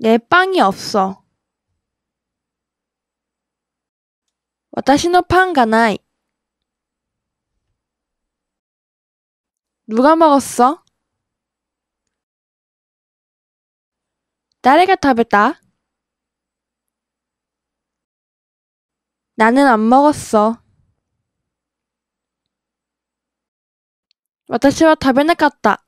내 빵이 없어. 私のパンがない. 누가 먹었어? 誰が食べた? 나는 안 먹었어. 私は食べなかった。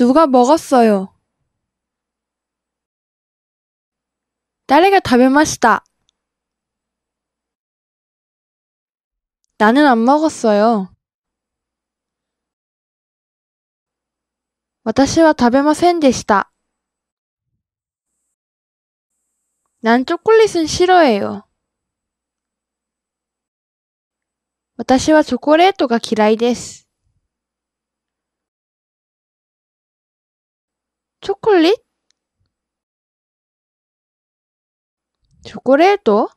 누가먹었어요誰が食べました나는안먹었어요私は食べませんでした。난초콜릿은싫어해요私はチョコレートが嫌いです。 초콜릿? 초콜릿도